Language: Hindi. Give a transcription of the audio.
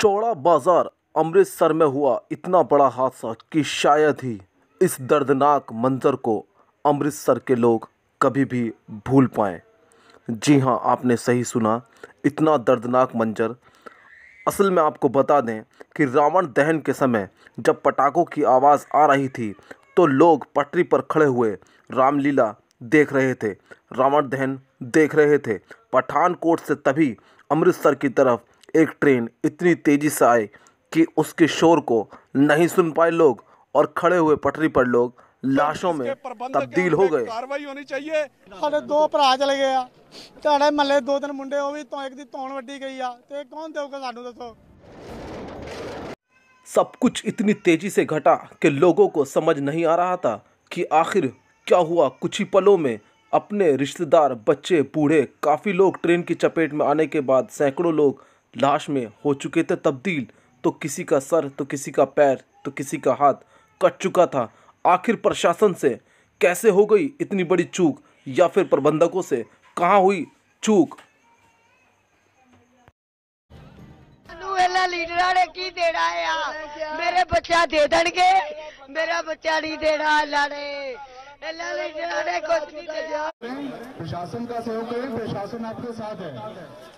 चौड़ा बाजार अमृतसर में हुआ इतना बड़ा हादसा कि शायद ही इस दर्दनाक मंजर को अमृतसर के लोग कभी भी भूल पाएँ जी हाँ आपने सही सुना इतना दर्दनाक मंजर असल में आपको बता दें कि रावण दहन के समय जब पटाखों की आवाज़ आ रही थी तो लोग पटरी पर खड़े हुए रामलीला देख रहे थे रावण दहन देख रहे थे पठानकोट से तभी अमृतसर की तरफ एक ट्रेन इतनी तेज़ी से आई कि उसके शोर को नहीं सुन पाए लोग और खड़े हुए पटरी पर लोग लाशों में तब्दील हो गए कार्रवाई होनी चाहिए सब कुछ इतनी तेजी से घटा कि लोगों को समझ नहीं आ रहा था कि आखिर क्या हुआ कुछ ही पलों में अपने रिश्तेदार बच्चे बूढ़े काफ़ी लोग ट्रेन की चपेट में आने के बाद सैकड़ों लोग लाश में हो चुके थे तब्दील तो किसी का सर तो किसी का पैर तो किसी का हाथ कट चुका था आखिर प्रशासन से कैसे हो गई इतनी बड़ी चूक या फिर प्रबंधकों से कहाँ हुई चूक लीडर की देना है मेरे बच्चा दे देंगे मेरा बच्चा नहीं देना लाड़े लीडर कुछ नहीं प्रशासन का सहयोग करें प्रशासन आपके साथ है